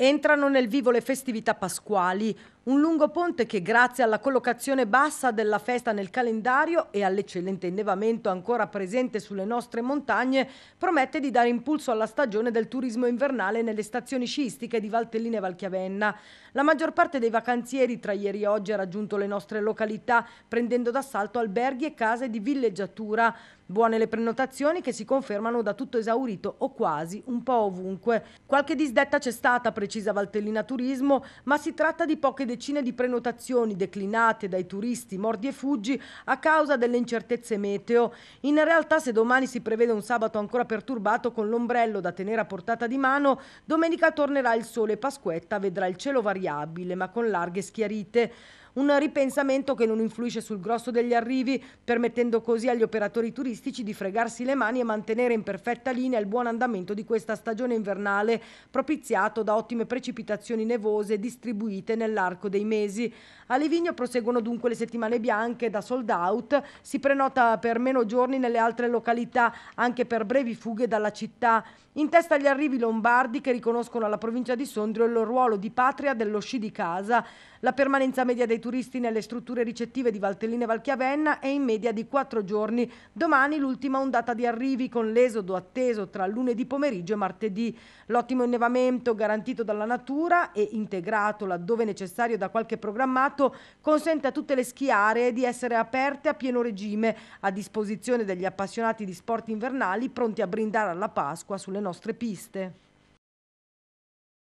entrano nel vivo le festività pasquali, un lungo ponte che grazie alla collocazione bassa della festa nel calendario e all'eccellente innevamento ancora presente sulle nostre montagne promette di dare impulso alla stagione del turismo invernale nelle stazioni sciistiche di Valtellina e Valchiavenna. La maggior parte dei vacanzieri tra ieri e oggi ha raggiunto le nostre località prendendo d'assalto alberghi e case di villeggiatura. Buone le prenotazioni che si confermano da tutto esaurito o quasi un po' ovunque. Qualche disdetta c'è stata, precisa Valtellina Turismo, ma si tratta di poche decisioni decine di prenotazioni declinate dai turisti mordi e fuggi a causa delle incertezze meteo. In realtà se domani si prevede un sabato ancora perturbato con l'ombrello da tenere a portata di mano, domenica tornerà il sole e Pasquetta vedrà il cielo variabile ma con larghe schiarite. Un ripensamento che non influisce sul grosso degli arrivi, permettendo così agli operatori turistici di fregarsi le mani e mantenere in perfetta linea il buon andamento di questa stagione invernale, propiziato da ottime precipitazioni nevose distribuite nell'arco dei mesi. A Livigno proseguono dunque le settimane bianche da sold out, si prenota per meno giorni nelle altre località, anche per brevi fughe dalla città. In testa agli arrivi lombardi che riconoscono alla provincia di Sondrio il ruolo di patria dello sci di casa. La permanenza media dei turisti turisti nelle strutture ricettive di Valtellina e Valchiavenna è in media di quattro giorni. Domani l'ultima ondata di arrivi con l'esodo atteso tra lunedì pomeriggio e martedì. L'ottimo innevamento garantito dalla natura e integrato laddove necessario da qualche programmato consente a tutte le schiaree di essere aperte a pieno regime, a disposizione degli appassionati di sport invernali pronti a brindare alla Pasqua sulle nostre piste.